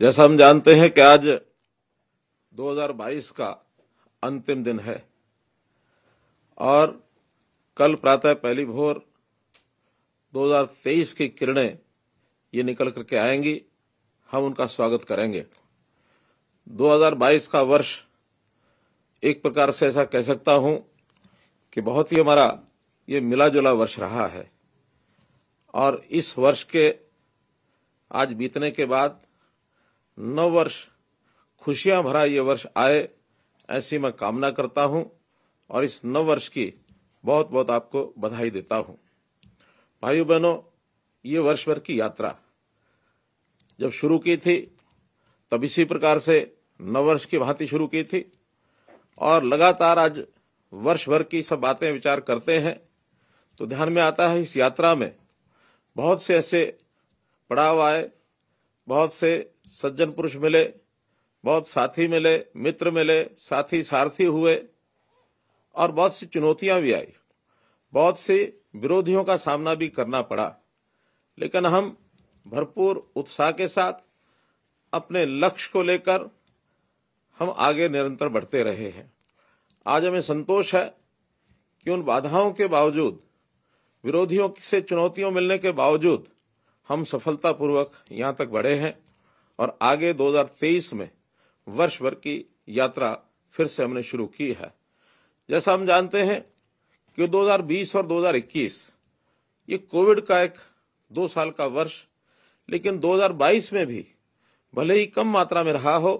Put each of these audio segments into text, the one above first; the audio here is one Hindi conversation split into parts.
जैसा हम जानते हैं कि आज 2022 का अंतिम दिन है और कल प्रातः पहली भोर 2023 की किरणें ये निकल करके आएंगी हम उनका स्वागत करेंगे 2022 का वर्ष एक प्रकार से ऐसा कह सकता हूं कि बहुत ही हमारा ये मिला जुला वर्ष रहा है और इस वर्ष के आज बीतने के बाद नव वर्ष खुशियां भरा ये वर्ष आए ऐसी मैं कामना करता हूं और इस नव वर्ष की बहुत बहुत आपको बधाई देता हूं भाइयों बहनों ये वर्ष भर की यात्रा जब शुरू की थी तब इसी प्रकार से नववर्ष की भांति शुरू की थी और लगातार आज वर्ष भर की सब बातें विचार करते हैं तो ध्यान में आता है इस यात्रा में बहुत से ऐसे पड़ाव आए बहुत से सज्जन पुरुष मिले बहुत साथी मिले मित्र मिले साथी सारथी हुए और बहुत सी चुनौतियां भी आई बहुत सी विरोधियों का सामना भी करना पड़ा लेकिन हम भरपूर उत्साह के साथ अपने लक्ष्य को लेकर हम आगे निरंतर बढ़ते रहे हैं आज हमें संतोष है कि उन बाधाओं के बावजूद विरोधियों से चुनौतियों मिलने के बावजूद हम सफलतापूर्वक यहां तक बढ़े हैं और आगे 2023 में वर्ष भर की यात्रा फिर से हमने शुरू की है जैसा हम जानते हैं कि 2020 और 2021 ये कोविड का एक दो साल का वर्ष लेकिन 2022 में भी भले ही कम मात्रा में रहा हो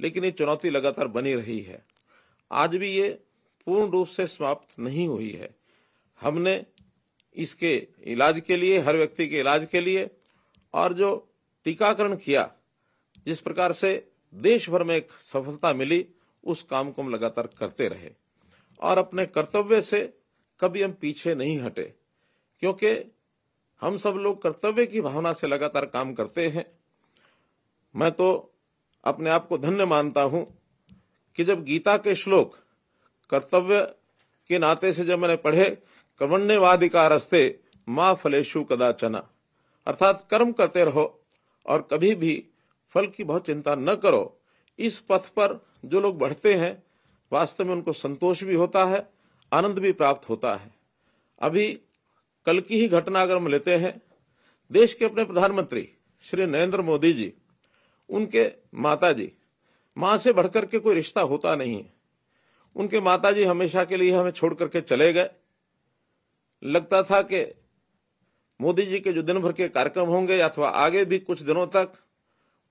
लेकिन ये चुनौती लगातार बनी रही है आज भी ये पूर्ण रूप से समाप्त नहीं हुई है हमने इसके इलाज के लिए हर व्यक्ति के इलाज के लिए और जो टीकाकरण किया जिस प्रकार से देश भर में एक सफलता मिली उस काम को हम लगातार करते रहे और अपने कर्तव्य से कभी हम पीछे नहीं हटे क्योंकि हम सब लोग कर्तव्य की भावना से लगातार काम करते हैं मैं तो अपने आप को धन्य मानता हूं कि जब गीता के श्लोक कर्तव्य के नाते से जब मैंने पढ़े का रस्ते माँ फलेशु कदाचना अर्थात कर्म करते रहो और कभी भी फल की बहुत चिंता न करो इस पथ पर जो लोग बढ़ते हैं वास्तव में उनको संतोष भी होता है आनंद भी प्राप्त होता है अभी कल की ही घटना अगर हम लेते हैं देश के अपने प्रधानमंत्री श्री नरेंद्र मोदी जी उनके माता जी माँ से बढ़कर के कोई रिश्ता होता नहीं है उनके माता जी हमेशा के लिए हमें छोड़ करके चले गए लगता था कि मोदी जी के जो दिन भर के कार्यक्रम होंगे अथवा आगे भी कुछ दिनों तक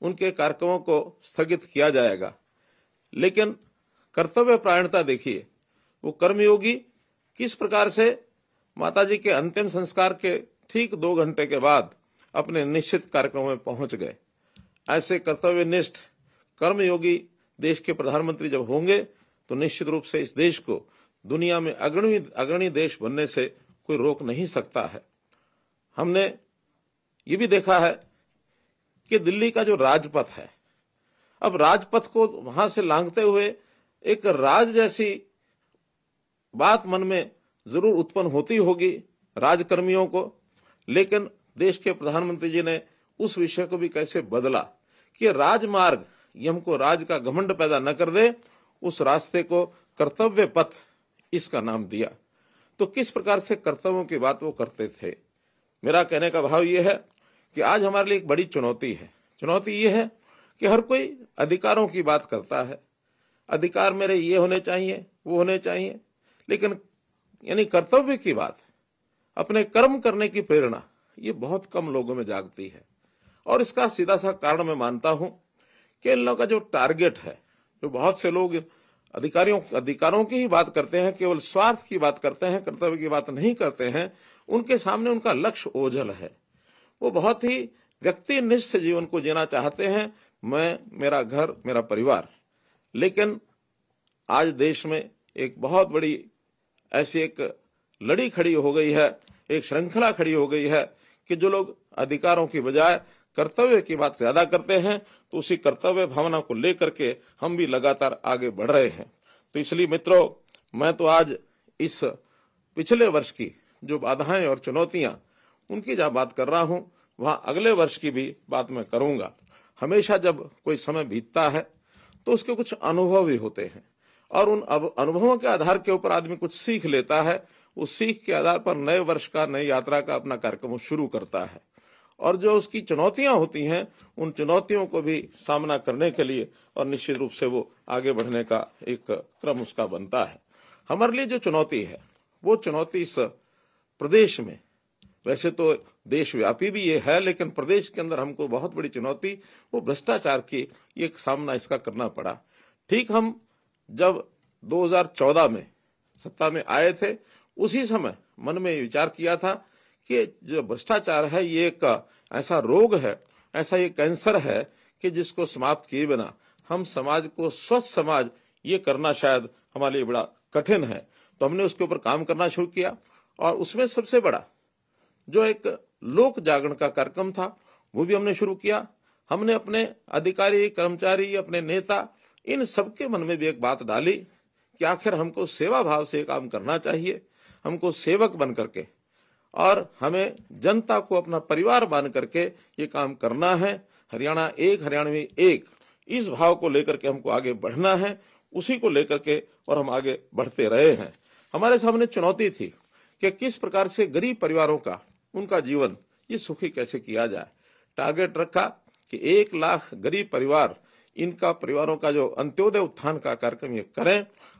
उनके कार्यक्रमों को स्थगित किया जाएगा लेकिन कर्तव्य प्रायणता देखिए वो कर्मयोगी किस प्रकार से माताजी के अंतिम संस्कार के ठीक दो घंटे के बाद अपने निश्चित कार्यक्रम में पहुंच गए ऐसे कर्तव्यनिष्ठ कर्मयोगी देश के प्रधानमंत्री जब होंगे तो निश्चित रूप से इस देश को दुनिया में अग्रणी अग्रणी देश बनने से कोई रोक नहीं सकता है हमने ये भी देखा है कि दिल्ली का जो राजपथ है अब राजपथ को वहां से लांगते हुए एक राज जैसी बात मन में जरूर उत्पन्न होती होगी राजकर्मियों को लेकिन देश के प्रधानमंत्री जी ने उस विषय को भी कैसे बदला कि राजमार्ग ये हमको राज का घमंड पैदा न कर दे उस रास्ते को कर्तव्य पथ इसका नाम दिया तो किस प्रकार से कर्तव्यों की बात वो करते थे मेरा कहने का भाव यह है कि आज हमारे लिए एक बड़ी चुनौती है चुनौती ये है कि हर कोई अधिकारों की बात करता है अधिकार मेरे ये होने चाहिए वो होने चाहिए लेकिन यानी कर्तव्य की बात अपने कर्म करने की प्रेरणा ये बहुत कम लोगों में जागती है और इसका सीधा सा कारण मैं मानता हूं कि इन लोगों का जो टारगेट है जो बहुत से लोग अधिकारियों अधिकारों की ही बात करते हैं केवल स्वार्थ की बात करते हैं कर्तव्य की बात नहीं करते हैं उनके सामने उनका लक्ष्य ओझल है वो बहुत ही व्यक्ति निष्ठ जीवन को जीना चाहते हैं मैं मेरा घर मेरा परिवार लेकिन आज देश में एक बहुत बड़ी ऐसी एक लड़ी खड़ी हो गई है एक श्रृंखला खड़ी हो गई है कि जो लोग अधिकारों की बजाय कर्तव्य की बात ज्यादा करते हैं तो उसी कर्तव्य भावना को लेकर के हम भी लगातार आगे बढ़ रहे हैं तो इसलिए मित्रों मैं तो आज इस पिछले वर्ष की जो बाधाएं और चुनौतियां उनकी जहाँ बात कर रहा हूं वहां अगले वर्ष की भी बात मैं करूंगा हमेशा जब कोई समय बीतता है तो उसके कुछ अनुभव भी होते हैं और उन अनुभवों के आधार के ऊपर आदमी कुछ सीख लेता है उस सीख के आधार पर नए वर्ष का नई यात्रा का अपना कार्यक्रम शुरू करता है और जो उसकी चुनौतियां होती हैं उन चुनौतियों को भी सामना करने के लिए और निश्चित रूप से वो आगे बढ़ने का एक क्रम उसका बनता है हमारे लिए जो चुनौती है वो चुनौती इस प्रदेश में वैसे तो देशव्यापी भी ये है लेकिन प्रदेश के अंदर हमको बहुत बड़ी चुनौती वो भ्रष्टाचार की एक सामना इसका करना पड़ा ठीक हम जब 2014 में सत्ता में आए थे उसी समय मन में विचार किया था कि जो भ्रष्टाचार है ये एक ऐसा रोग है ऐसा ये कैंसर है कि जिसको समाप्त किए बिना हम समाज को स्वस्थ समाज ये करना शायद हमारे लिए बड़ा कठिन है तो हमने उसके ऊपर काम करना शुरू किया और उसमें सबसे बड़ा जो एक लोक जागरण का कार्यक्रम था वो भी हमने शुरू किया हमने अपने अधिकारी कर्मचारी अपने नेता इन सबके मन में भी एक बात डाली कि आखिर हमको सेवा भाव से काम करना चाहिए हमको सेवक बन करके और हमें जनता को अपना परिवार बन करके ये काम करना है हरियाणा एक हरियाणवी एक इस भाव को लेकर के हमको आगे बढ़ना है उसी को लेकर के और हम आगे बढ़ते रहे हैं हमारे सामने चुनौती थी कि किस प्रकार से गरीब परिवारों का उनका जीवन ये सुखी कैसे किया जाए टारगेट रखा कि एक लाख गरीब परिवार इनका परिवारों का जो अंत्योदय उत्थान का कार्यक्रम ये करें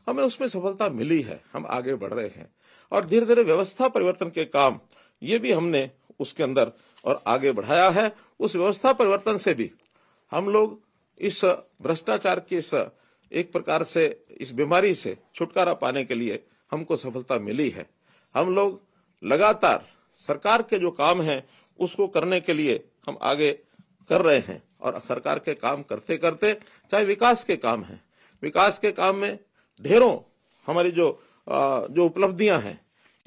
हमें उसमें सफलता मिली है हम आगे बढ़ रहे हैं और धीरे धीरे व्यवस्था परिवर्तन के काम ये भी हमने उसके अंदर और आगे बढ़ाया है उस व्यवस्था परिवर्तन से भी हम लोग इस भ्रष्टाचार की इस एक प्रकार से इस बीमारी से छुटकारा पाने के लिए हमको सफलता मिली है हम लोग लगातार सरकार के जो काम है उसको करने के लिए हम आगे कर रहे हैं और सरकार के काम करते करते चाहे विकास के काम है विकास के काम में ढेरों हमारी जो जो उपलब्धियां हैं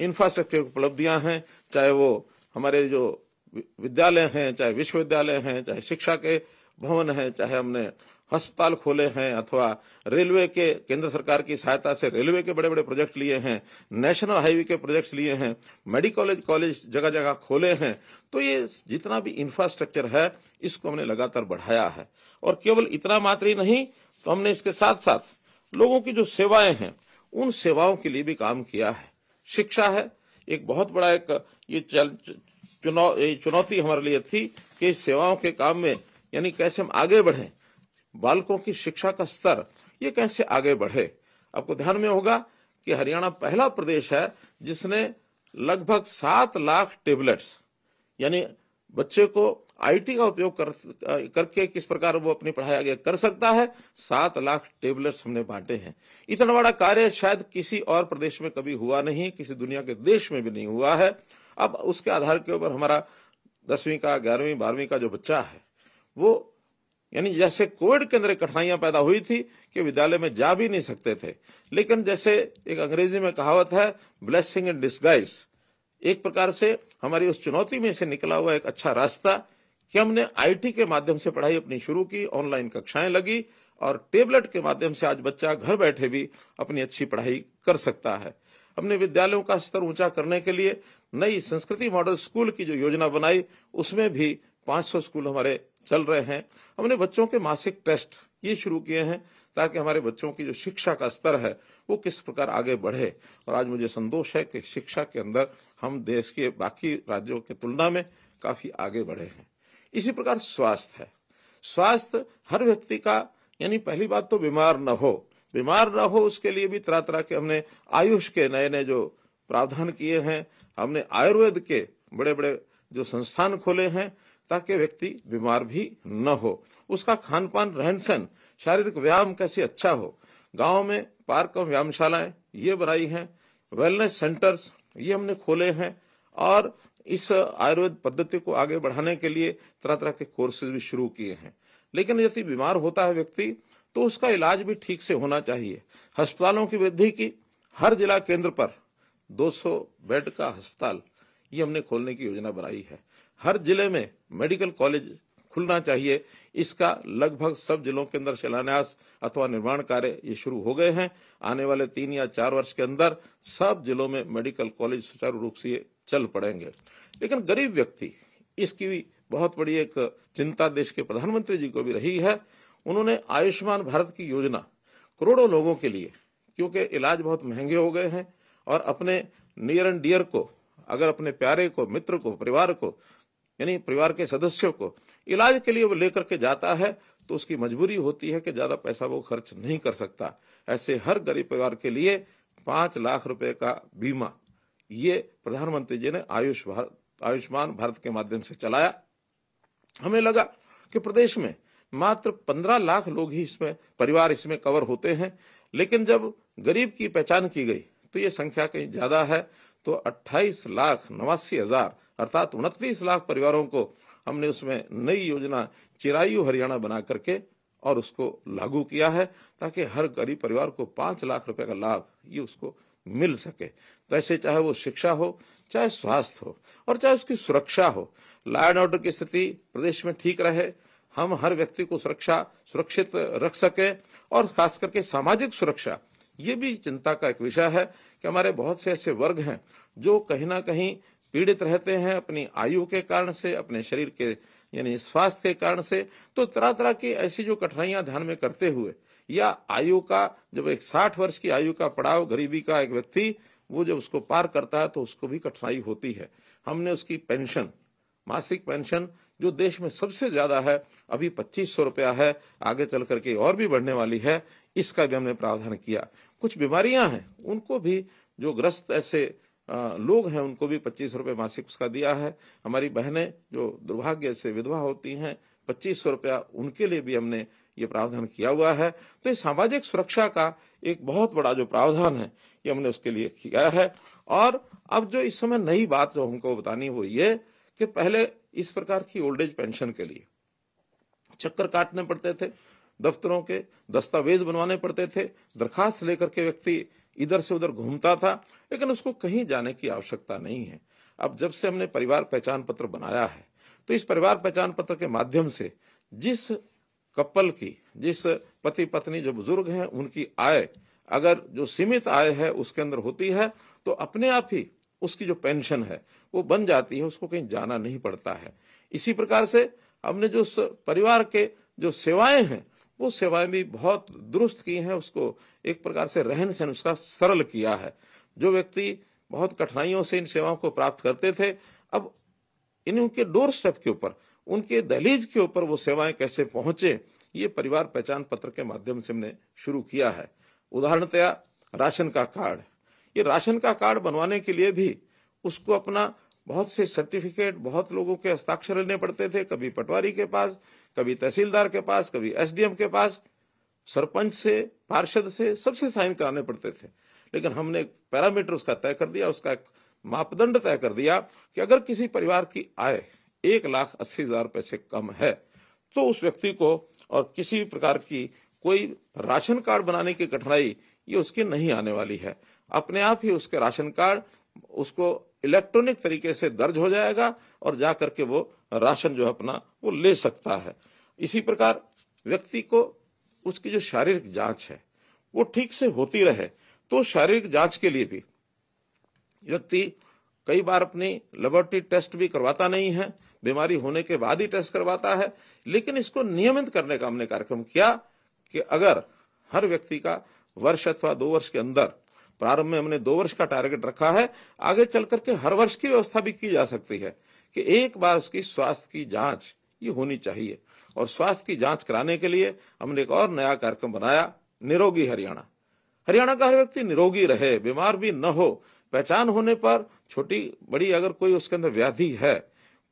इंफ्रास्ट्रक्चर उपलब्धियां हैं चाहे वो हमारे जो विद्यालय हैं चाहे विश्वविद्यालय हैं चाहे शिक्षा के भवन हैं चाहे हमने अस्पताल खोले हैं अथवा रेलवे के केंद्र सरकार की सहायता से रेलवे के बड़े बड़े प्रोजेक्ट लिए हैं नेशनल हाईवे के प्रोजेक्ट्स लिए हैं मेडिकल कॉलेज जगह जगह खोले हैं तो ये जितना भी इंफ्रास्ट्रक्चर है इसको हमने लगातार बढ़ाया है और केवल इतना मात्र ही नहीं तो हमने इसके साथ साथ लोगों की जो सेवाएं हैं उन सेवाओं के लिए भी काम किया है शिक्षा है एक बहुत बड़ा एक ये चुनौती हमारे लिए थी कि सेवाओं के काम में यानी कैसे हम आगे बढ़ें बालकों की शिक्षा का स्तर ये कैसे आगे बढ़े आपको ध्यान में होगा कि हरियाणा पहला प्रदेश है जिसने लगभग सात लाख टेबलेट्स यानी बच्चे को आईटी का उपयोग कर, करके किस प्रकार वो अपनी पढ़ाई आगे कर सकता है सात लाख टेबलेट्स हमने बांटे हैं इतना बड़ा कार्य शायद किसी और प्रदेश में कभी हुआ नहीं किसी दुनिया के देश में भी नहीं हुआ है अब उसके आधार के ऊपर हमारा दसवीं का ग्यारहवीं बारहवीं का जो बच्चा है वो यानी जैसे कोविड के अंदर कठिनाइयां पैदा हुई थी कि विद्यालय में जा भी नहीं सकते थे लेकिन जैसे एक अंग्रेजी में कहावत है ब्लेसिंग इन डिस्गाइज एक प्रकार से हमारी उस चुनौती में से निकला हुआ एक अच्छा रास्ता कि हमने आईटी के माध्यम से पढ़ाई अपनी शुरू की ऑनलाइन कक्षाएं लगी और टेबलेट के माध्यम से आज बच्चा घर बैठे भी अपनी अच्छी पढ़ाई कर सकता है हमने विद्यालयों का स्तर ऊंचा करने के लिए नई संस्कृति मॉडल स्कूल की जो योजना बनाई उसमें भी 500 स्कूल हमारे चल रहे हैं हमने बच्चों के मासिक टेस्ट ये शुरू किए हैं ताकि हमारे बच्चों की जो शिक्षा का स्तर है वो किस प्रकार आगे बढ़े और आज मुझे संतोष है कि शिक्षा के अंदर हम देश के बाकी राज्यों की तुलना में काफ़ी आगे बढ़े हैं इसी प्रकार स्वास्थ्य है स्वास्थ्य हर व्यक्ति का यानी पहली बात तो बीमार न हो बीमार न हो उसके लिए भी तरह तरह के हमने आयुष के नए नए जो प्रावधान किए हैं हमने आयुर्वेद के बड़े बड़े जो संस्थान खोले हैं ताकि व्यक्ति बीमार भी न हो उसका खान पान रहन सहन शारीरिक व्यायाम कैसे अच्छा हो गांव में पार्क और व्यायामशालाएं ये बनाई हैं वेलनेस सेंटर्स ये हमने खोले हैं और इस आयुर्वेद पद्धति को आगे बढ़ाने के लिए तरह तरह के कोर्सेज भी शुरू किए हैं लेकिन यदि बीमार होता है व्यक्ति तो उसका इलाज भी ठीक से होना चाहिए अस्पतालों की वृद्धि की हर जिला केंद्र पर 200 बेड का अस्पताल ये हमने खोलने की योजना बनाई है हर जिले में मेडिकल कॉलेज खुलना चाहिए इसका लगभग सब जिलों के अंदर शिलान्यास अथवा निर्माण कार्य ये शुरू हो गए हैं आने वाले तीन या चार वर्ष के अंदर सब जिलों में मेडिकल कॉलेज सुचारू रूप से चल पड़ेंगे लेकिन गरीब व्यक्ति इसकी बहुत बड़ी एक चिंता देश के प्रधानमंत्री जी को भी रही है उन्होंने आयुष्मान भारत की योजना करोड़ों लोगों के लिए क्योंकि इलाज बहुत महंगे हो गए हैं और अपने नियर एंड डियर को अगर अपने प्यारे को मित्र को परिवार को यानी परिवार के सदस्यों को इलाज के लिए वो लेकर के जाता है तो उसकी मजबूरी होती है कि ज्यादा पैसा वो खर्च नहीं कर सकता ऐसे हर गरीब परिवार के लिए पांच लाख रुपए का बीमा ये प्रधानमंत्री जी ने आयुष भारत आयुष्मान भारत के माध्यम से चलाया हमें लगा कि प्रदेश में मात्र पंद्रह लाख लोग ही इसमें परिवार इसमें कवर होते हैं लेकिन जब गरीब की पहचान की गई तो ये संख्या कहीं ज्यादा है तो 28 लाख नवासी हजार अर्थात उनतीस लाख परिवारों को हमने उसमें नई योजना चिरायु हरियाणा बना करके और उसको लागू किया है ताकि हर गरीब परिवार को पांच लाख रुपए का लाभ ये उसको मिल सके तो ऐसे चाहे वो शिक्षा हो चाहे स्वास्थ्य हो और चाहे उसकी सुरक्षा हो लॉ एंड ऑर्डर की स्थिति प्रदेश में ठीक रहे हम हर व्यक्ति को सुरक्षा सुरक्षित रख सके और खास करके सामाजिक सुरक्षा ये भी चिंता का एक विषय है कि हमारे बहुत से ऐसे वर्ग हैं जो कहीं ना कहीं पीड़ित रहते हैं अपनी आयु के कारण से अपने शरीर के यानी स्वास्थ्य के कारण से तो तरह तरह की ऐसी जो कठिनाइयां ध्यान में करते हुए या आयु का जब एक साठ वर्ष की आयु का पड़ाव गरीबी का एक व्यक्ति वो जब उसको पार करता है तो उसको भी कठिनाई होती है हमने उसकी पेंशन मासिक पेंशन जो देश में सबसे ज्यादा है अभी पच्चीस सौ रुपया है आगे चल करके और भी बढ़ने वाली है इसका भी हमने प्रावधान किया कुछ बीमारियां हैं उनको भी जो ग्रस्त ऐसे लोग हैं उनको भी पच्चीस रुपये मासिक उसका दिया है हमारी बहनें जो दुर्भाग्य से विधवा होती हैं पच्चीस सौ रुपया उनके लिए भी हमने ये प्रावधान किया हुआ है तो ये सामाजिक सुरक्षा का एक बहुत बड़ा जो प्रावधान है ये हमने उसके लिए किया है और अब जो इस समय नई बात जो हमको बतानी वो ये कि पहले इस प्रकार की ओल्ड एज पेंशन के लिए चक्कर काटने पड़ते थे दफ्तरों के दस्तावेज बनवाने पड़ते थे दरखास्त लेकर के व्यक्ति इधर से उधर घूमता था लेकिन उसको कहीं जाने की आवश्यकता नहीं है अब जब से हमने परिवार पहचान पत्र बनाया है तो इस परिवार पहचान पत्र के माध्यम से जिस कपल की जिस पति पत्नी जो बुजुर्ग हैं उनकी आय अगर जो सीमित आय है उसके अंदर होती है तो अपने आप ही उसकी जो पेंशन है वो बन जाती है उसको कहीं जाना नहीं पड़ता है इसी प्रकार से हमने जो परिवार के जो सेवाएं हैं वो सेवाएं भी बहुत दुरुस्त की हैं उसको एक प्रकार से रहन सहन उसका सरल किया है जो व्यक्ति बहुत कठिनाइयों से इन सेवाओं को प्राप्त करते थे अब इन उनके डोर स्टेप के ऊपर उनके दहलीज के ऊपर वो सेवाएं कैसे पहुंचे ये परिवार पहचान पत्र के माध्यम से हमने शुरू किया है उदाहरणतया राशन का कार्ड ये राशन का कार्ड बनवाने के लिए भी उसको अपना बहुत से सर्टिफिकेट बहुत लोगों के हस्ताक्षर लेने पड़ते थे कभी पटवारी के पास कभी तहसीलदार के पास कभी एसडीएम के पास सरपंच से पार्षद से सबसे साइन कराने पड़ते थे लेकिन हमने एक पैरामीटर उसका तय कर दिया उसका एक मापदंड तय कर दिया कि अगर किसी परिवार की आय एक लाख अस्सी हजार रुपए से कम है तो उस व्यक्ति को और किसी प्रकार की कोई राशन कार्ड बनाने की कठिनाई ये उसकी नहीं आने वाली है अपने आप ही उसके राशन कार्ड उसको इलेक्ट्रॉनिक तरीके से दर्ज हो जाएगा और जा करके वो राशन जो है अपना वो ले सकता है इसी प्रकार व्यक्ति को उसकी जो शारीरिक जांच है वो ठीक से होती रहे तो शारीरिक जांच के लिए भी व्यक्ति कई बार अपनी लेबोरेटरी टेस्ट भी करवाता नहीं है बीमारी होने के बाद ही टेस्ट करवाता है लेकिन इसको नियमित करने का हमने कार्यक्रम किया कि अगर हर व्यक्ति का वर्ष अथवा दो वर्ष के अंदर प्रारंभ में हमने दो वर्ष का टारगेट रखा है आगे चल करके हर वर्ष की व्यवस्था भी की जा सकती है कि एक बार उसकी स्वास्थ्य की जांच ये होनी चाहिए और स्वास्थ्य की जांच कराने के लिए हमने एक और नया कार्यक्रम बनाया निरोगी हरियाणा हरियाणा का हर व्यक्ति निरोगी रहे बीमार भी न हो पहचान होने पर छोटी बड़ी अगर कोई उसके अंदर व्याधि है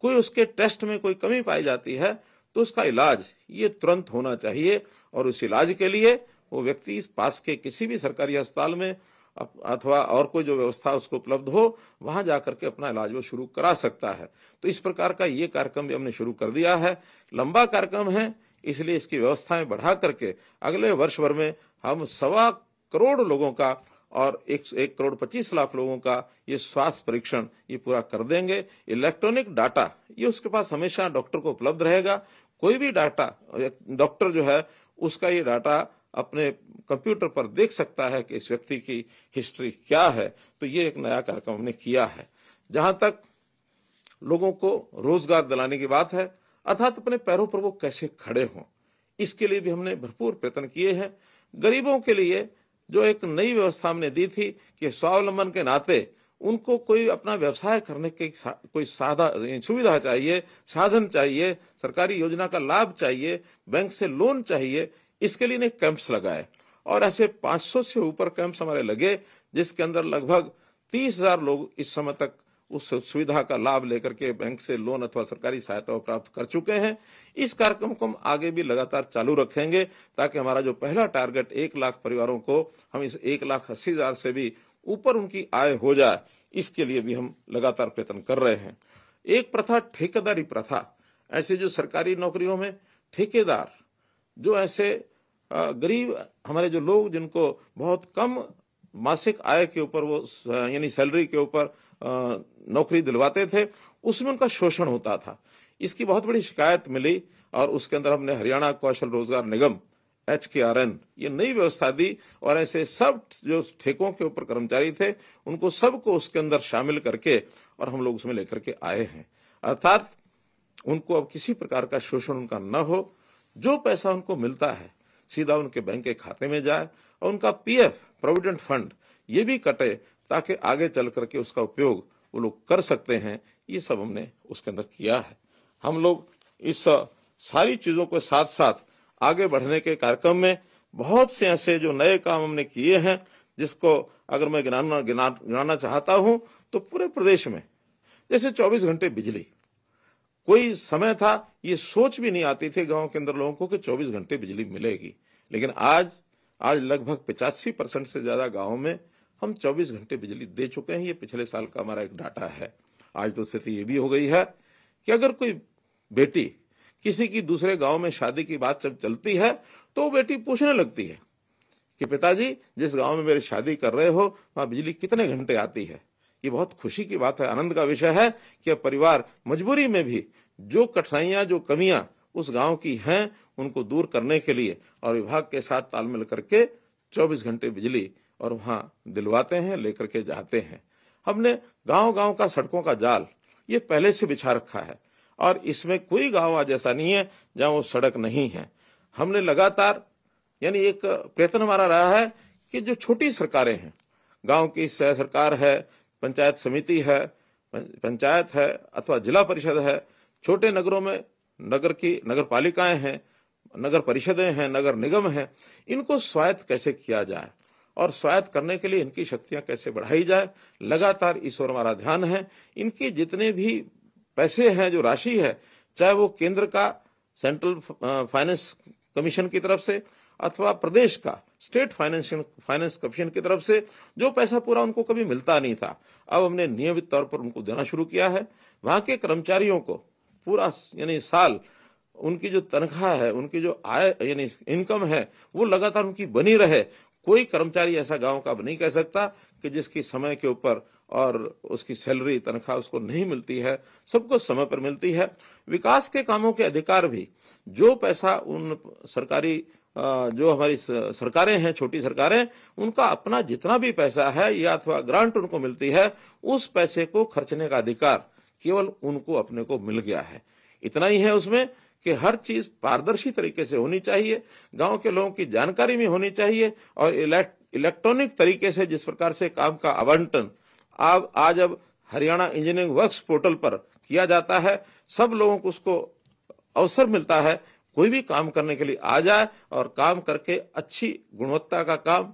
कोई उसके टेस्ट में कोई कमी पाई जाती है तो उसका इलाज ये तुरंत होना चाहिए और उस इलाज के लिए वो व्यक्ति इस पास के किसी भी सरकारी अस्पताल में अथवा और कोई जो व्यवस्था उसको उपलब्ध हो वहां जाकर के अपना इलाज वो शुरू करा सकता है तो इस प्रकार का ये कार्यक्रम भी हमने शुरू कर दिया है लंबा कार्यक्रम है इसलिए इसकी व्यवस्थाएं बढ़ा करके अगले वर्ष भर में हम सवा करोड़ लोगों का और एक, एक करोड़ पच्चीस लाख लोगों का ये स्वास्थ्य परीक्षण ये पूरा कर देंगे इलेक्ट्रॉनिक डाटा ये उसके पास हमेशा डॉक्टर को उपलब्ध रहेगा कोई भी डाटा डॉक्टर जो है उसका ये डाटा अपने कंप्यूटर पर देख सकता है कि इस व्यक्ति की हिस्ट्री क्या है तो ये एक नया कार्यक्रम हमने किया है जहां तक लोगों को रोजगार दिलाने की बात है अर्थात अपने पैरों पर वो कैसे खड़े हों इसके लिए भी हमने भरपूर प्रयत्न किए हैं गरीबों के लिए जो एक नई व्यवस्था हमने दी थी कि स्वावलंबन के नाते उनको कोई अपना व्यवसाय करने के कोई साधा सुविधा चाहिए साधन चाहिए सरकारी योजना का लाभ चाहिए बैंक से लोन चाहिए इसके लिए ने कैंप्स लगाए और ऐसे 500 से ऊपर कैंप्स हमारे लगे जिसके अंदर लगभग तीस हजार लोग इस समय तक उस सुविधा का लाभ लेकर के बैंक से लोन अथवा सरकारी सहायता प्राप्त कर चुके हैं इस कार्यक्रम को हम आगे भी लगातार चालू रखेंगे ताकि हमारा जो पहला टारगेट एक लाख परिवारों को हम इस एक लाख अस्सी हजार से भी ऊपर उनकी आय हो जाए इसके लिए भी हम लगातार प्रयत्न कर रहे हैं एक प्रथा ठेकेदारी प्रथा ऐसे जो सरकारी नौकरियों में ठेकेदार जो ऐसे गरीब हमारे जो लोग जिनको बहुत कम मासिक आय के ऊपर वो यानी सैलरी के ऊपर नौकरी दिलवाते थे उसमें उनका शोषण होता था इसकी बहुत बड़ी शिकायत मिली और उसके अंदर हमने Haryana Kaushal Rozgar Nigam H K R N ये नई व्यवस्था दी और ऐसे सब जो ठेकों के ऊपर कर्मचारी थे उनको सबको उसके अंदर शामिल करके और हम लोग उसमें लेकर के आए हैं अर्थात उनको अब किसी प्रकार का शोषण उनका न हो जो पैसा उनको मिलता है सीधा उनके बैंक के खाते में जाए और उनका पीएफ प्रोविडेंट फंड ये भी कटे ताकि आगे चल करके उसका उपयोग वो लोग कर सकते हैं ये सब हमने उसके अंदर किया है हम लोग इस सारी चीजों के साथ साथ आगे बढ़ने के कार्यक्रम में बहुत से ऐसे जो नए काम हमने किए हैं जिसको अगर मैं गिनाना गिनाना चाहता हूं तो पूरे प्रदेश में जैसे 24 घंटे बिजली कोई समय था ये सोच भी नहीं आती थी गांव के अंदर लोगों को कि 24 घंटे बिजली मिलेगी लेकिन आज आज लगभग पिचासी परसेंट से ज्यादा गांव में हम 24 घंटे बिजली दे चुके हैं ये पिछले साल का हमारा एक डाटा है आज तो स्थिति ये भी हो गई है कि अगर कोई बेटी किसी की दूसरे गांव में शादी की बात जब चलती है तो वो बेटी पूछने लगती है कि पिताजी जिस गांव में मेरी शादी कर रहे हो वहां बिजली कितने घंटे आती है ये बहुत खुशी की बात है आनंद का विषय है कि अब परिवार मजबूरी में भी जो कठिनाइयां जो कमियां उस गांव की हैं उनको दूर करने के लिए और विभाग के साथ तालमेल करके 24 घंटे बिजली और वहां दिलवाते हैं लेकर के जाते हैं हमने गांव गांव का सड़कों का जाल ये पहले से बिछा रखा है और इसमें कोई गांव आज ऐसा नहीं है जहां वो सड़क नहीं है हमने लगातार यानी एक प्रयत्न हमारा रहा है कि जो छोटी सरकारें हैं गांव की सरकार है पंचायत समिति है पंचायत है अथवा जिला परिषद है छोटे नगरों में नगर की नगर पालिकाएं हैं नगर परिषदें हैं नगर निगम हैं इनको स्वायत्त कैसे किया जाए और स्वायत्त करने के लिए इनकी शक्तियां कैसे बढ़ाई जाए लगातार इस ओर हमारा ध्यान है इनके जितने भी पैसे हैं जो राशि है चाहे वो केंद्र का सेंट्रल फाइनेंस कमीशन की तरफ से अथवा प्रदेश का स्टेट फाइनेंस फाइनेंस कमीशन की तरफ से जो पैसा पूरा उनको कभी मिलता नहीं था अब हमने नियमित तौर पर उनको देना शुरू किया है वहां के कर्मचारियों को पूरा यानी साल उनकी जो तनख्वाह है उनकी जो आय यानी इनकम है वो लगातार उनकी बनी रहे कोई कर्मचारी ऐसा गांव का नहीं कह सकता कि जिसकी समय के ऊपर और उसकी सैलरी तनख्वाह उसको नहीं मिलती है सबको समय पर मिलती है विकास के कामों के अधिकार भी जो पैसा उन सरकारी जो हमारी सरकारें हैं छोटी सरकारें उनका अपना जितना भी पैसा है या अथवा ग्रांट उनको मिलती है उस पैसे को खर्चने का अधिकार केवल उनको अपने को मिल गया है इतना ही है उसमें कि हर चीज पारदर्शी तरीके से होनी चाहिए गांव के लोगों की जानकारी भी होनी चाहिए और इलेक्ट्रॉनिक तरीके से जिस प्रकार से काम का आवंटन अब आज अब हरियाणा इंजीनियरिंग वर्क्स पोर्टल पर किया जाता है सब लोगों को उसको अवसर मिलता है कोई भी काम करने के लिए आ जाए और काम करके अच्छी गुणवत्ता का काम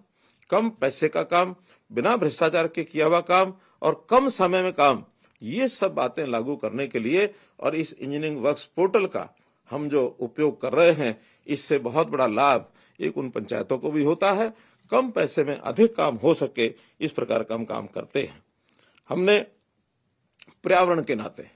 कम पैसे का काम बिना भ्रष्टाचार के किया हुआ काम और कम समय में काम ये सब बातें लागू करने के लिए और इस इंजीनियरिंग वर्क्स पोर्टल का हम जो उपयोग कर रहे हैं इससे बहुत बड़ा लाभ एक उन पंचायतों को भी होता है कम पैसे में अधिक काम हो सके इस प्रकार का हम काम करते हैं हमने पर्यावरण के नाते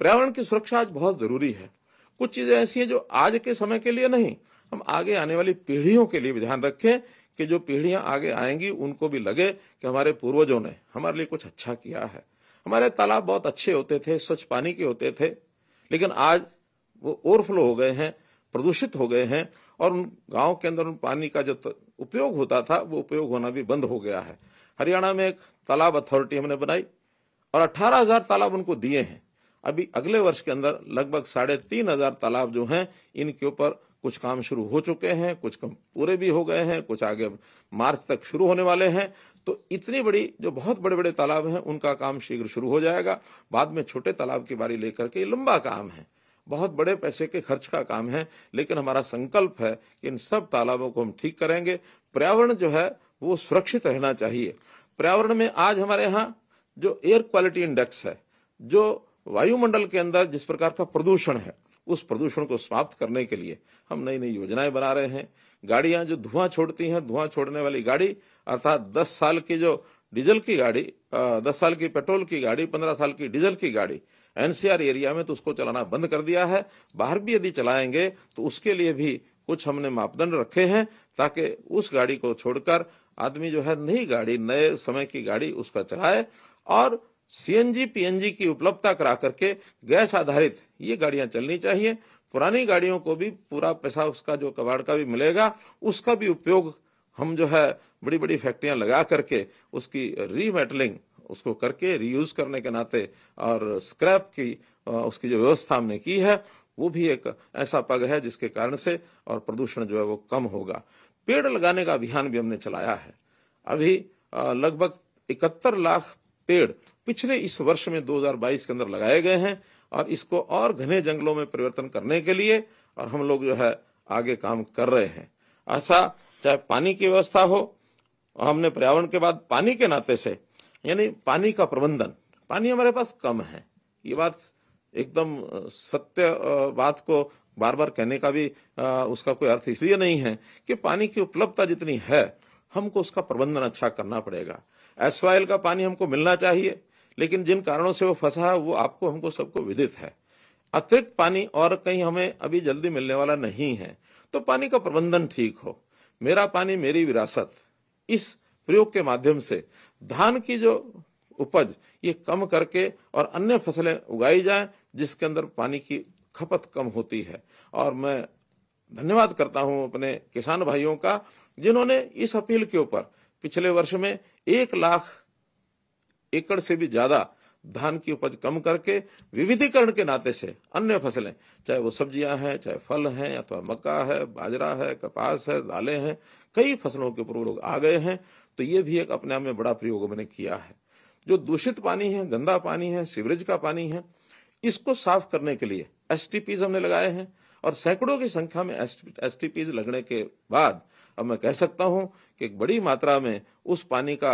पर्यावरण की सुरक्षा आज बहुत जरूरी है कुछ चीजें ऐसी हैं जो आज के समय के लिए नहीं हम आगे आने वाली पीढ़ियों के लिए भी ध्यान रखें कि जो पीढ़ियां आगे आएंगी उनको भी लगे कि हमारे पूर्वजों ने हमारे लिए कुछ अच्छा किया है हमारे तालाब बहुत अच्छे होते थे स्वच्छ पानी के होते थे लेकिन आज वो ओवरफ्लो हो गए हैं प्रदूषित हो गए हैं और उन गाँव के अंदर उन पानी का जो उपयोग होता था वो उपयोग होना भी बंद हो गया है हरियाणा में एक तालाब अथॉरिटी हमने बनाई और अट्ठारह हजार तालाब उनको दिए हैं अभी अगले वर्ष के अंदर लगभग साढ़े तीन हजार तालाब जो हैं इनके ऊपर कुछ काम शुरू हो चुके हैं कुछ कम पूरे भी हो गए हैं कुछ आगे मार्च तक शुरू होने वाले हैं तो इतनी बड़ी जो बहुत बड़े बड़े तालाब हैं उनका काम शीघ्र शुरू हो जाएगा बाद में छोटे तालाब की बारी लेकर के लंबा काम है बहुत बड़े पैसे के खर्च का काम है लेकिन हमारा संकल्प है कि इन सब तालाबों को हम ठीक करेंगे पर्यावरण जो है वो सुरक्षित रहना चाहिए पर्यावरण में आज हमारे यहाँ जो एयर क्वालिटी इंडेक्स है जो वायुमंडल के अंदर जिस प्रकार का प्रदूषण है उस प्रदूषण को समाप्त करने के लिए हम नई नई योजनाएं बना रहे हैं गाड़ियां जो धुआं छोड़ती हैं धुआं छोड़ने वाली गाड़ी अर्थात दस साल की जो डीजल की गाड़ी दस साल की पेट्रोल की गाड़ी पंद्रह साल की डीजल की गाड़ी एनसीआर एरिया में तो उसको चलाना बंद कर दिया है बाहर भी यदि चलाएंगे तो उसके लिए भी कुछ हमने मापदंड रखे हैं ताकि उस गाड़ी को छोड़कर आदमी जो है नई गाड़ी नए समय की गाड़ी उसका चलाए और सीएनजी पीएनजी की उपलब्धता करा करके गैस आधारित ये गाड़ियां चलनी चाहिए पुरानी गाड़ियों को भी पूरा पैसा उसका जो कबाड़ का भी मिलेगा उसका भी उपयोग हम जो है बड़ी बड़ी फैक्ट्रियां लगा करके उसकी रीमेटलिंग उसको करके रीयूज करने के नाते और स्क्रैप की उसकी जो व्यवस्था हमने की है वो भी एक ऐसा पग है जिसके कारण से और प्रदूषण जो है वो कम होगा पेड़ लगाने का अभियान भी हमने चलाया है अभी लगभग इकहत्तर लाख पेड़ पिछले इस वर्ष में 2022 के अंदर लगाए गए हैं और इसको और घने जंगलों में परिवर्तन करने के लिए और हम लोग जो है आगे काम कर रहे हैं ऐसा चाहे पानी की व्यवस्था हो हमने पर्यावरण के बाद पानी के नाते से यानी पानी का प्रबंधन पानी हमारे पास कम है ये बात एकदम सत्य बात को बार बार कहने का भी उसका कोई अर्थ इसलिए नहीं है कि पानी की उपलब्धता जितनी है हमको उसका प्रबंधन अच्छा करना पड़ेगा एसवाइल का पानी हमको मिलना चाहिए लेकिन जिन कारणों से वो फंसा है वो आपको हमको सबको विदित है अतिरिक्त पानी और कहीं हमें अभी जल्दी मिलने वाला नहीं है तो पानी का प्रबंधन ठीक हो मेरा पानी मेरी विरासत इस प्रयोग के माध्यम से धान की जो उपज ये कम करके और अन्य फसलें उगाई जाए जिसके अंदर पानी की खपत कम होती है और मैं धन्यवाद करता हूं अपने किसान भाइयों का जिन्होंने इस अपील के ऊपर पिछले वर्ष में एक लाख एकड़ से भी ज्यादा धान की उपज कम करके विविधीकरण के नाते से अन्य फसलें चाहे वो सब्जियां हैं चाहे फल हैं अथवा मक्का है बाजरा है कपास है दालें हैं कई फसलों के ऊपर लोग आ गए हैं तो ये भी एक अपने आप में बड़ा प्रयोग मैंने किया है जो दूषित पानी है गंदा पानी है सीवरेज का पानी है इसको साफ करने के लिए एस हमने लगाए हैं और सैकड़ों की संख्या में एस लगने के बाद अब मैं कह सकता हूं कि एक बड़ी मात्रा में उस पानी का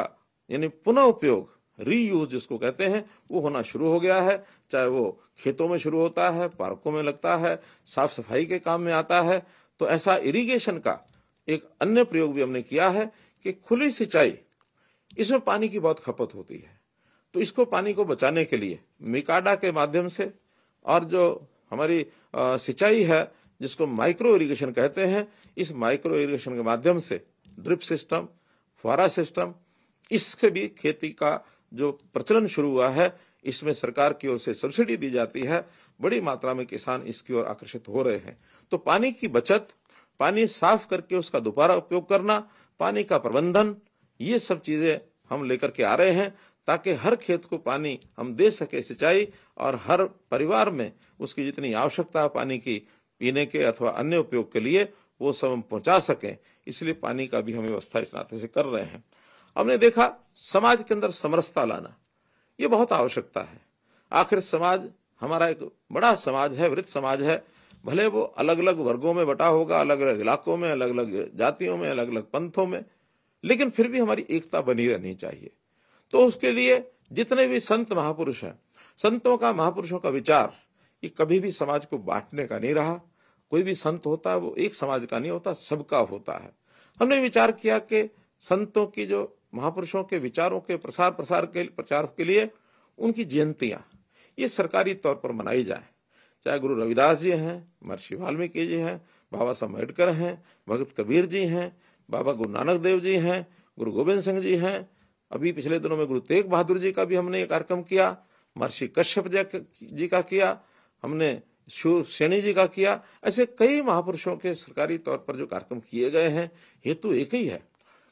यानी पुनः उपयोग रीयूज जिसको कहते हैं वो होना शुरू हो गया है चाहे वो खेतों में शुरू होता है पार्कों में लगता है साफ सफाई के काम में आता है तो ऐसा इरिगेशन का एक अन्य प्रयोग भी हमने किया है कि खुली सिंचाई इसमें पानी की बहुत खपत होती है तो इसको पानी को बचाने के लिए मिकाडा के माध्यम से और जो हमारी सिंचाई है जिसको माइक्रो इरिगेशन कहते हैं इस माइक्रो इरिगेशन के माध्यम से ड्रिप सिस्टम फुहारा सिस्टम इससे भी खेती का जो प्रचलन शुरू हुआ है इसमें सरकार की ओर से सब्सिडी दी जाती है बड़ी मात्रा में किसान इसकी ओर आकर्षित हो रहे हैं तो पानी की बचत पानी साफ करके उसका दोबारा उपयोग करना पानी का प्रबंधन ये सब चीजें हम लेकर के आ रहे हैं ताकि हर खेत को पानी हम दे सके सिंचाई और हर परिवार में उसकी जितनी आवश्यकता है पानी की पीने के अथवा अन्य उपयोग के लिए वो सब हम पहुंचा सके इसलिए पानी का भी हम व्यवस्था इस नाते से कर रहे हैं हमने देखा समाज के अंदर समरसता लाना ये बहुत आवश्यकता है आखिर समाज हमारा एक बड़ा समाज है वृद्ध समाज है भले वो अलग अलग वर्गों में बटा होगा अलग अलग इलाकों में अलग अलग जातियों में अलग अलग पंथों में लेकिन फिर भी हमारी एकता बनी रहनी चाहिए तो उसके लिए जितने भी संत महापुरुष हैं संतों का महापुरुषों का विचार ये कभी भी समाज को बांटने का नहीं रहा कोई भी संत होता है वो एक समाज का नहीं होता सबका होता है हमने विचार किया कि संतों की जो महापुरुषों के विचारों के प्रसार प्रसार के प्रचार के लिए उनकी जयंतियाँ ये सरकारी तौर पर मनाई जाए चाहे गुरु रविदास जी हैं महर्षि वाल्मीकि जी हैं बाबा साहब अम्बेडकर हैं भगत कबीर जी हैं बाबा गुरु नानक देव जी हैं गुरु गोविंद सिंह जी हैं अभी पिछले दिनों में गुरु तेग बहादुर जी का भी हमने ये कार्यक्रम किया महर्षि कश्यप जी का किया हमने शिव सैनी जी का किया ऐसे कई महापुरुषों के सरकारी तौर पर जो कार्यक्रम किए गए हैं हेतु तो एक ही है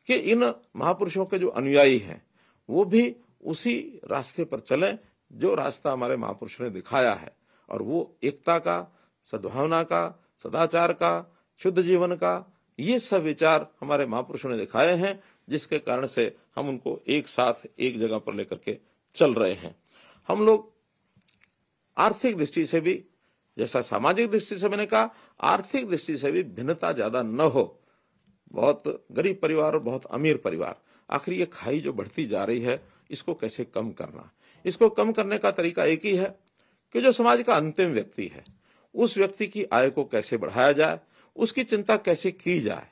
कि इन महापुरुषों के जो अनुयायी हैं वो भी उसी रास्ते पर चलें जो रास्ता हमारे महापुरुष ने दिखाया है और वो एकता का सद्भावना का सदाचार का शुद्ध जीवन का ये सब विचार हमारे महापुरुषों ने दिखाए हैं जिसके कारण से हम उनको एक साथ एक जगह पर लेकर के चल रहे हैं हम लोग आर्थिक दृष्टि से भी जैसा सामाजिक दृष्टि से मैंने कहा आर्थिक दृष्टि से भी भिन्नता ज्यादा न हो बहुत गरीब परिवार और बहुत अमीर परिवार आखिर ये खाई जो बढ़ती जा रही है इसको कैसे कम करना इसको कम करने का तरीका एक ही है कि जो समाज का अंतिम व्यक्ति है उस व्यक्ति की आय को कैसे बढ़ाया जाए उसकी चिंता कैसे की जाए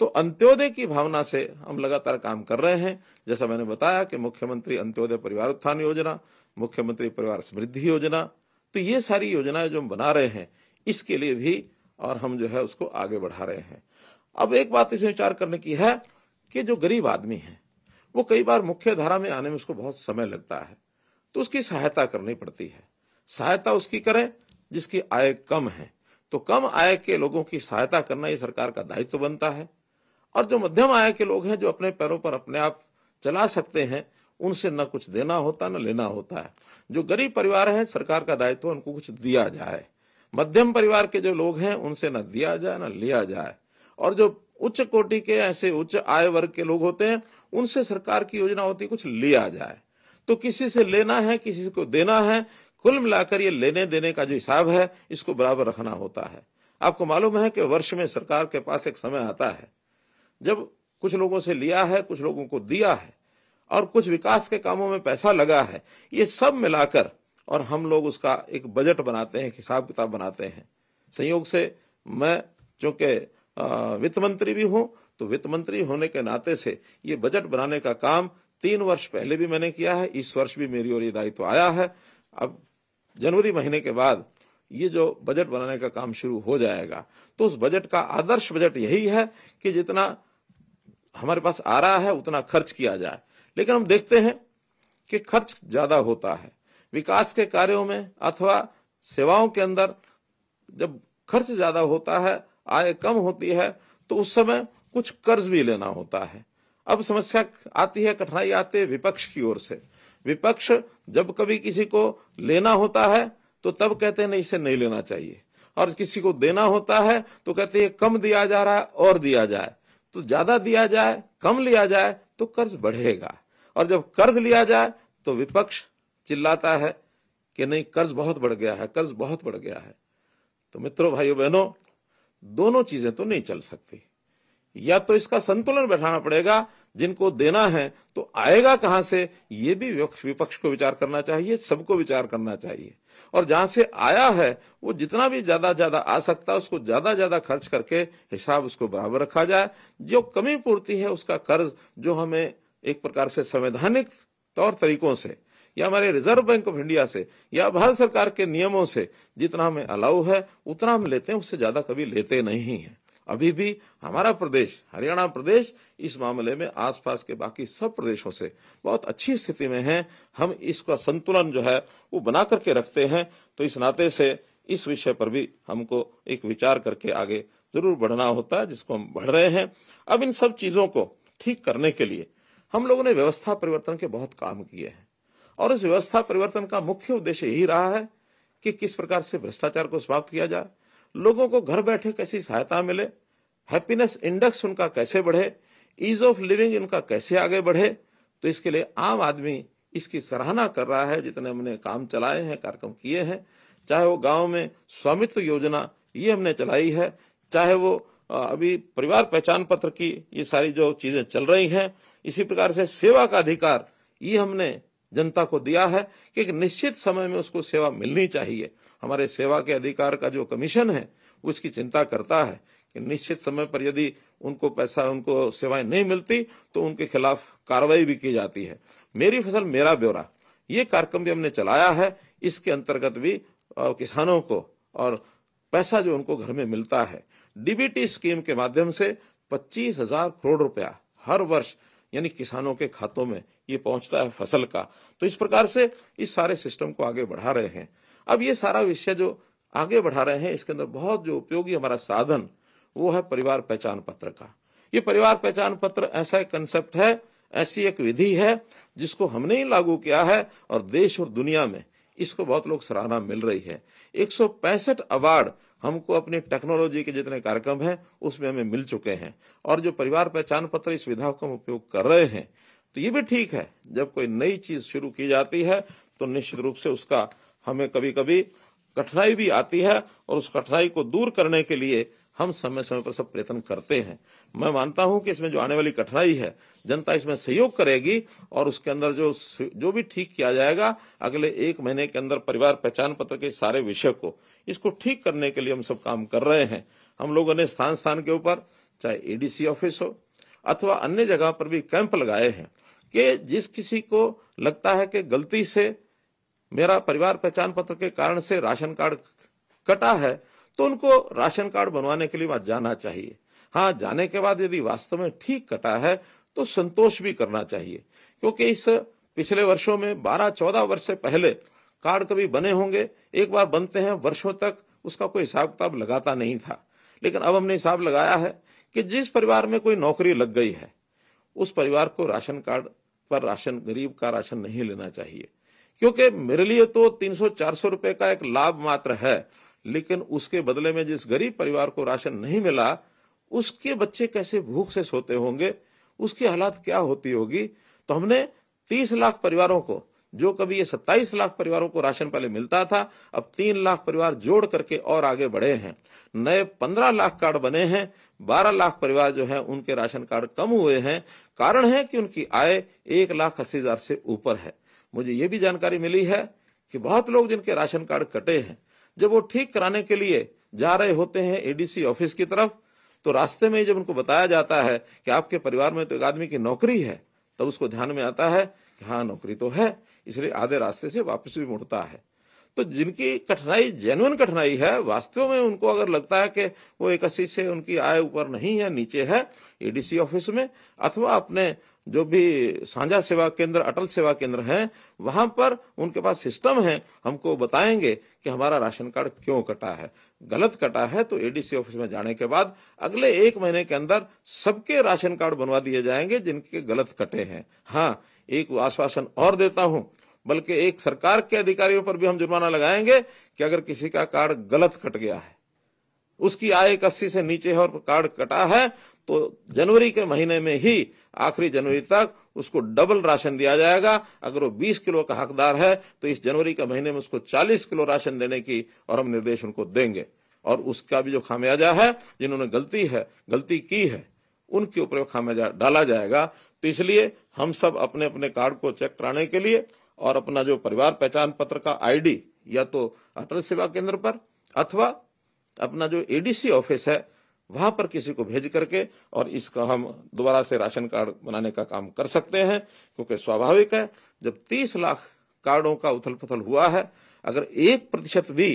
तो अंत्योदय की भावना से हम लगातार काम कर रहे हैं जैसा मैंने बताया कि मुख्यमंत्री अंत्योदय परिवार उत्थान योजना मुख्यमंत्री परिवार समृद्धि योजना तो ये सारी योजनाएं जो हम बना रहे हैं इसके लिए भी और हम जो है उसको आगे बढ़ा रहे हैं अब एक बात इसमें विचार करने की है कि जो गरीब आदमी है वो कई बार मुख्य धारा में आने में उसको बहुत समय लगता है तो उसकी सहायता करनी पड़ती है सहायता उसकी करें जिसकी आय कम है तो कम आय के लोगों की सहायता करना ये सरकार का दायित्व तो बनता है और जो मध्यम आय के लोग हैं जो अपने पैरों पर अपने आप चला सकते हैं उनसे न कुछ देना होता न लेना होता है जो गरीब परिवार है सरकार का दायित्व तो उनको कुछ दिया जाए मध्यम परिवार के जो लोग हैं उनसे न दिया जाए न लिया जाए और जो उच्च कोटि के ऐसे उच्च आय वर्ग के लोग होते हैं उनसे सरकार की योजना होती कुछ लिया जाए तो किसी से लेना है किसी को देना है कुल मिलाकर ये लेने देने का जो हिसाब है इसको बराबर रखना होता है आपको मालूम है कि वर्ष में सरकार के पास एक समय आता है जब कुछ लोगों से लिया है कुछ लोगों को दिया है और कुछ विकास के कामों में पैसा लगा है ये सब मिलाकर और हम लोग उसका एक बजट बनाते हैं हिसाब किताब बनाते हैं संयोग से मैं चूंकि वित्त मंत्री भी हूं तो वित्त मंत्री होने के नाते से ये बजट बनाने का काम तीन वर्ष पहले भी मैंने किया है इस वर्ष भी मेरी ओर ये दायित्व आया है अब जनवरी महीने के बाद ये जो बजट बनाने का काम शुरू हो जाएगा तो उस बजट का आदर्श बजट यही है कि जितना हमारे पास आ रहा है उतना खर्च किया जाए लेकिन हम देखते हैं कि खर्च ज्यादा होता है विकास के कार्यों में अथवा सेवाओं के अंदर जब खर्च ज्यादा होता है आय कम होती है तो उस समय कुछ कर्ज भी लेना होता है अब समस्या आती है कठिनाई आती है विपक्ष की ओर से विपक्ष जब कभी किसी को लेना होता है तो तब कहते हैं नहीं इसे नहीं लेना चाहिए और किसी को देना होता है तो कहते हैं कम दिया जा रहा है और दिया जाए तो ज्यादा दिया जाए कम लिया जाए तो कर्ज बढ़ेगा और जब कर्ज लिया जाए तो विपक्ष चिल्लाता है कि नहीं कर्ज बहुत बढ़ गया है कर्ज बहुत बढ़ गया है तो मित्रों भाइयों बहनों दोनों चीजें तो नहीं चल सकती या तो इसका संतुलन बैठाना पड़ेगा जिनको देना है तो आएगा कहां से ये भी विपक्ष को विचार करना चाहिए सबको विचार करना चाहिए और जहां से आया है वो जितना भी ज्यादा ज्यादा आ सकता है उसको ज्यादा ज्यादा खर्च करके हिसाब उसको बराबर रखा जाए जो कमी पूर्ति है उसका कर्ज जो हमें एक प्रकार से संवैधानिक तौर तरीकों से या हमारे रिजर्व बैंक ऑफ इंडिया से या भारत सरकार के नियमों से जितना हमें अलाउ है उतना हम लेते हैं उससे ज्यादा कभी लेते नहीं है अभी भी हमारा प्रदेश हरियाणा प्रदेश इस मामले में आसपास के बाकी सब प्रदेशों से बहुत अच्छी स्थिति में है हम इसका संतुलन जो है वो बना करके रखते हैं तो इस नाते से इस विषय पर भी हमको एक विचार करके आगे जरूर बढ़ना होता है जिसको हम बढ़ रहे हैं अब इन सब चीजों को ठीक करने के लिए हम लोगों ने व्यवस्था परिवर्तन के बहुत काम किए हैं और इस व्यवस्था परिवर्तन का मुख्य उद्देश्य यही रहा है कि किस प्रकार से भ्रष्टाचार को समाप्त किया जाए लोगों को घर बैठे कैसी सहायता मिले हैप्पीनेस इंडेक्स उनका कैसे बढ़े ईज ऑफ लिविंग इनका कैसे आगे बढ़े तो इसके लिए आम आदमी इसकी सराहना कर रहा है जितने हमने काम चलाए हैं कार्यक्रम किए हैं चाहे वो गांव में स्वामित्व योजना ये हमने चलाई है चाहे वो अभी परिवार पहचान पत्र की ये सारी जो चीजें चल रही हैं इसी प्रकार से सेवा का अधिकार ये हमने जनता को दिया है कि एक निश्चित समय में उसको सेवा मिलनी चाहिए हमारे सेवा के अधिकार का जो कमीशन है उसकी चिंता करता है कि निश्चित समय पर यदि उनको पैसा उनको सेवाएं नहीं मिलती तो उनके खिलाफ कार्रवाई भी की जाती है मेरी फसल मेरा ब्यौरा ये कार्यक्रम भी हमने चलाया है इसके अंतर्गत भी किसानों को और पैसा जो उनको घर में मिलता है डीबीटी स्कीम के माध्यम से पच्चीस हजार करोड़ रुपया हर वर्ष यानी किसानों के खातों में ये पहुंचता है फसल का तो इस प्रकार से इस सारे सिस्टम को आगे बढ़ा रहे हैं अब ये सारा विषय जो आगे बढ़ा रहे हैं इसके अंदर बहुत जो उपयोगी हमारा साधन वो है परिवार पहचान पत्र का ये परिवार पहचान पत्र ऐसा एक कंसेप्ट है ऐसी एक विधि है जिसको हमने ही लागू किया है और देश और दुनिया में इसको बहुत लोग सराहना मिल रही है एक अवार्ड हमको अपने टेक्नोलॉजी के जितने कार्यक्रम हैं उसमें हमें मिल चुके हैं और जो परिवार पहचान पत्र इस विधा का हम उपयोग कर रहे हैं तो ये भी ठीक है जब कोई नई चीज शुरू की जाती है तो निश्चित रूप से उसका हमें कभी कभी कठिनाई भी आती है और उस कठिनाई को दूर करने के लिए हम समय समय पर सब प्रयत्न करते हैं मैं मानता हूं कि इसमें जो आने वाली कठिनाई है जनता इसमें सहयोग करेगी और उसके अंदर जो जो भी ठीक किया जाएगा अगले एक महीने के अंदर परिवार पहचान पत्र के सारे विषय को इसको ठीक करने के लिए हम सब काम कर रहे हैं हम लोगों ने स्थान स्थान के ऊपर चाहे एडीसी ऑफिस हो अथवा अन्य जगह पर भी कैंप लगाए हैं कि जिस किसी को लगता है कि गलती से मेरा परिवार पहचान पत्र के कारण से राशन कार्ड कटा है तो उनको राशन कार्ड बनवाने के लिए वहां जाना चाहिए हाँ जाने के बाद यदि वास्तव में ठीक कटा है तो संतोष भी करना चाहिए क्योंकि इस पिछले वर्षों में बारह चौदह वर्ष से पहले कार्ड कभी बने होंगे एक बार बनते हैं वर्षों तक उसका कोई हिसाब किताब लगाता नहीं था लेकिन अब हमने हिसाब लगाया है कि जिस परिवार में कोई नौकरी लग गई है उस परिवार को राशन कार्ड पर राशन गरीब का राशन नहीं लेना चाहिए क्योंकि मेरे लिए तो 300-400 रुपए का एक लाभ मात्र है लेकिन उसके बदले में जिस गरीब परिवार को राशन नहीं मिला उसके बच्चे कैसे भूख से सोते होंगे उसकी हालात क्या होती होगी तो हमने 30 लाख परिवारों को जो कभी ये 27 लाख परिवारों को राशन पहले मिलता था अब 3 लाख परिवार जोड़ करके और आगे बढ़े हैं नए 15 लाख कार्ड बने हैं 12 लाख परिवार जो है उनके राशन कार्ड कम हुए हैं कारण है कि उनकी आय एक लाख अस्सी हजार से ऊपर है मुझे ये भी जानकारी मिली है कि बहुत लोग जिनके राशन कार्ड कटे हैं जब वो ठीक कराने के लिए जा रहे होते हैं एडीसी ऑफिस की तरफ तो रास्ते में जब उनको बताया जाता है कि आपके परिवार में तो एक आदमी की नौकरी है तब उसको ध्यान में आता है कि हाँ नौकरी तो है इसलिए आधे रास्ते से वापस भी मुड़ता है तो जिनकी कठिनाई जेनुअन कठिनाई है वास्तव में उनको अगर लगता है कि वो इक्यासी से उनकी आय ऊपर नहीं है नीचे है एडीसी ऑफिस में अथवा अपने जो भी साझा सेवा केंद्र अटल सेवा केंद्र हैं वहां पर उनके पास सिस्टम है हमको बताएंगे कि हमारा राशन कार्ड क्यों कटा है गलत कटा है तो एडीसी ऑफिस में जाने के बाद अगले एक महीने के अंदर सबके राशन कार्ड बनवा दिए जाएंगे जिनके गलत कटे हैं हाँ एक आश्वासन और देता हूं बल्कि एक सरकार के अधिकारियों पर भी हम जुर्माना लगाएंगे कि अगर किसी का कार्ड गलत कट गया है उसकी आय एक अस्सी से नीचे है और कार्ड कटा है तो जनवरी के महीने में ही आखिरी जनवरी तक उसको डबल राशन दिया जाएगा अगर वो 20 किलो का हकदार है तो इस जनवरी के महीने में उसको 40 किलो राशन देने की और हम निर्देश उनको देंगे और उसका भी जो खामियाजा है जिन्होंने गलती है गलती की है उनके ऊपर खामियाजा डाला जाएगा तो इसलिए हम सब अपने अपने कार्ड को चेक कराने के लिए और अपना जो परिवार पहचान पत्र का आईडी या तो अटल सेवा केंद्र पर अथवा अपना जो एडीसी ऑफिस है वहां पर किसी को भेज करके और इसका हम दोबारा से राशन कार्ड बनाने का काम कर सकते हैं क्योंकि स्वाभाविक है जब 30 लाख कार्डों का उथल पुथल हुआ है अगर एक प्रतिशत भी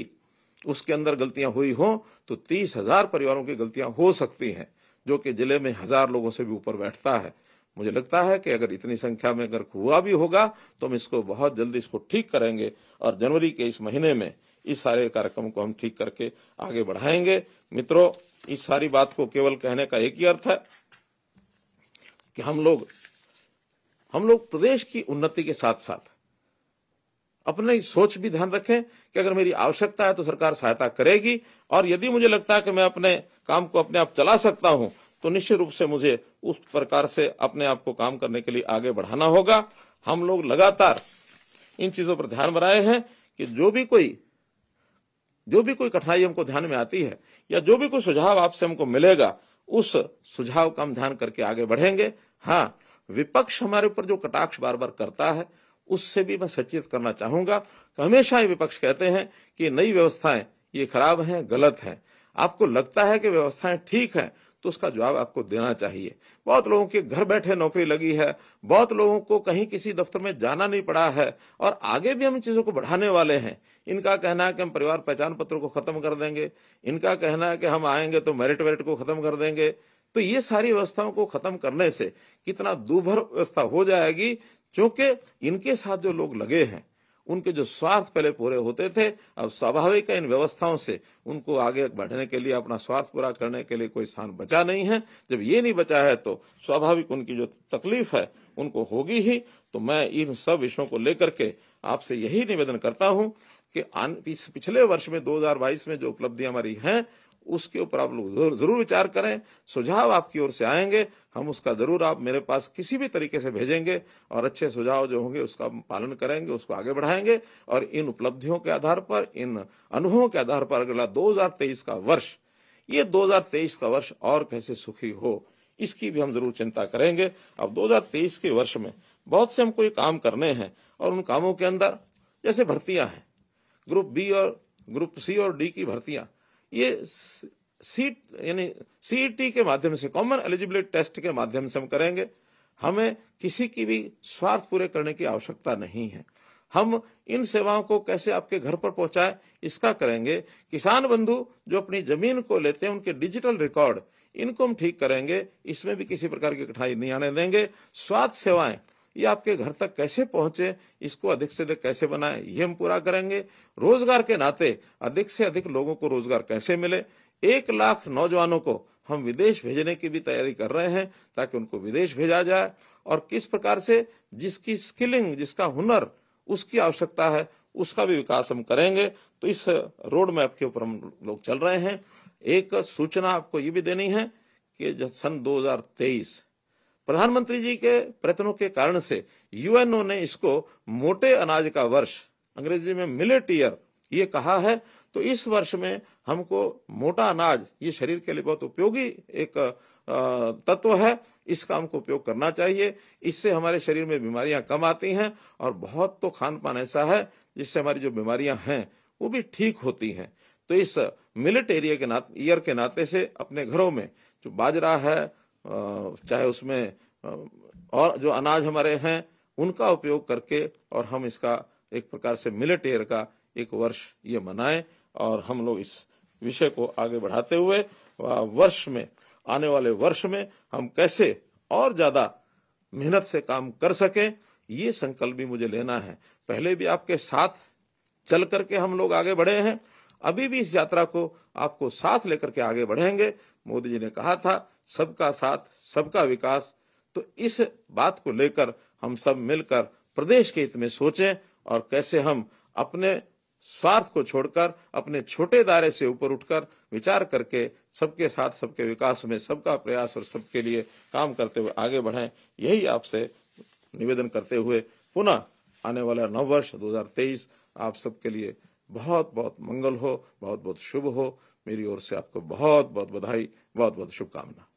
उसके अंदर गलतियां हुई हों तो तीस हजार परिवारों की गलतियां हो सकती हैं जो कि जिले में हजार लोगों से भी ऊपर बैठता है मुझे लगता है कि अगर इतनी संख्या में अगर हुआ भी होगा तो हम इसको बहुत जल्दी इसको ठीक करेंगे और जनवरी के इस महीने में इस सारे कार्यक्रम को हम ठीक करके आगे बढ़ाएंगे मित्रों इस सारी बात को केवल कहने का एक ही अर्थ है कि हम लोग हम लोग प्रदेश की उन्नति के साथ साथ अपने सोच भी ध्यान रखें कि अगर मेरी आवश्यकता है तो सरकार सहायता करेगी और यदि मुझे लगता है कि मैं अपने काम को अपने आप चला सकता हूं तो निश्चित रूप से मुझे उस प्रकार से अपने आप को काम करने के लिए आगे बढ़ाना होगा हम लोग लगातार इन चीजों पर ध्यान बनाए हैं कि जो भी कोई जो भी कोई कठिनाई हमको ध्यान में आती है या जो भी कोई सुझाव आपसे हमको मिलेगा उस सुझाव का हम ध्यान करके आगे बढ़ेंगे हाँ विपक्ष हमारे ऊपर जो कटाक्ष बार बार करता है उससे भी मैं सचेत करना चाहूंगा हमेशा ही विपक्ष कहते हैं कि नई व्यवस्थाएं ये खराब हैं गलत हैं आपको लगता है कि व्यवस्थाएं ठीक हैं तो उसका जवाब आपको देना चाहिए बहुत लोगों के घर बैठे नौकरी लगी है बहुत लोगों को कहीं किसी दफ्तर में जाना नहीं पड़ा है और आगे भी हम चीज़ों को बढ़ाने वाले हैं इनका कहना है कि हम परिवार पहचान पत्र को ख़त्म कर देंगे इनका कहना है कि हम आएंगे तो मेरिट वेरिट को ख़त्म कर देंगे तो ये सारी व्यवस्थाओं को ख़त्म करने से कितना दुभर व्यवस्था हो जाएगी क्योंकि इनके साथ जो लोग लगे हैं उनके जो स्वार्थ पहले पूरे होते थे अब स्वाभाविक इन व्यवस्थाओं से उनको आगे बढ़ने के लिए अपना स्वार्थ पूरा करने के लिए कोई स्थान बचा नहीं है जब ये नहीं बचा है तो स्वाभाविक उनकी जो तकलीफ है उनको होगी ही तो मैं इन सब विषयों को लेकर के आपसे यही निवेदन करता हूं कि पिछले वर्ष में 2022 में जो उपलब्धियां हमारी हैं उसके ऊपर आप लोग जरूर विचार करें सुझाव आपकी ओर से आएंगे हम उसका जरूर आप मेरे पास किसी भी तरीके से भेजेंगे और अच्छे सुझाव जो होंगे उसका पालन करेंगे उसको आगे बढ़ाएंगे और इन उपलब्धियों के आधार पर इन अनुभवों के आधार पर अगला 2023 का वर्ष ये 2023 का वर्ष और कैसे सुखी हो इसकी भी हम जरूर चिंता करेंगे अब दो के वर्ष में बहुत से हमको ये काम करने हैं और उन कामों के अंदर जैसे भर्तियां हैं ग्रुप बी और ग्रुप सी और डी की भर्तियां ये सीट यानी सीईटी e के माध्यम से कॉमन एलिजिबिलिटी टेस्ट के माध्यम से हम करेंगे हमें किसी की भी स्वार्थ पूरे करने की आवश्यकता नहीं है हम इन सेवाओं को कैसे आपके घर पर पहुंचाए इसका करेंगे किसान बंधु जो अपनी जमीन को लेते हैं उनके डिजिटल रिकॉर्ड इनको हम ठीक करेंगे इसमें भी किसी प्रकार की कठिनाई नहीं आने देंगे स्वास्थ्य सेवाएं ये आपके घर तक कैसे पहुंचे इसको अधिक से अधिक कैसे बनाए ये हम पूरा करेंगे रोजगार के नाते अधिक से अधिक लोगों को रोजगार कैसे मिले एक लाख नौजवानों को हम विदेश भेजने की भी तैयारी कर रहे हैं ताकि उनको विदेश भेजा जाए और किस प्रकार से जिसकी स्किलिंग जिसका हुनर उसकी आवश्यकता है उसका भी विकास हम करेंगे तो इस रोड मैप के ऊपर हम लोग चल रहे हैं एक सूचना आपको ये भी देनी है कि सन 2023 प्रधानमंत्री जी के प्रयत्नों के कारण से यूएनओ ने इसको मोटे अनाज का वर्ष अंग्रेजी में मिलेट ईयर ये कहा है तो इस वर्ष में हमको मोटा अनाज ये शरीर के लिए बहुत उपयोगी एक तत्व है इसका हमको उपयोग करना चाहिए इससे हमारे शरीर में बीमारियां कम आती हैं और बहुत तो खान पान ऐसा है जिससे हमारी जो बीमारियां हैं वो भी ठीक होती हैं तो इस मिलिट एरिया के नाते ईयर के नाते से अपने घरों में जो बाजरा है चाहे उसमें और जो अनाज हमारे हैं उनका उपयोग करके और हम इसका एक प्रकार से मिलेट ईयर का एक वर्ष ये मनाएं और हम लोग इस विषय को आगे बढ़ाते हुए वर्ष में आने वाले वर्ष में हम कैसे और ज़्यादा मेहनत से काम कर सकें ये संकल्प भी मुझे लेना है पहले भी आपके साथ चल करके हम लोग आगे बढ़े हैं अभी भी इस यात्रा को आपको साथ लेकर के आगे बढ़ेंगे मोदी जी ने कहा था सबका साथ सबका विकास तो इस बात को लेकर हम सब मिलकर प्रदेश के हित में सोचें और कैसे हम अपने स्वार्थ को छोड़कर अपने छोटे दायरे से ऊपर उठकर विचार करके सबके साथ सबके विकास में सबका प्रयास और सबके लिए काम करते हुए आगे बढ़ें यही आपसे निवेदन करते हुए पुनः आने वाला नववर्ष 2023 आप सबके लिए बहुत बहुत मंगल हो बहुत बहुत शुभ हो मेरी ओर से आपको बहुत बहुत बधाई बहुत बहुत शुभकामना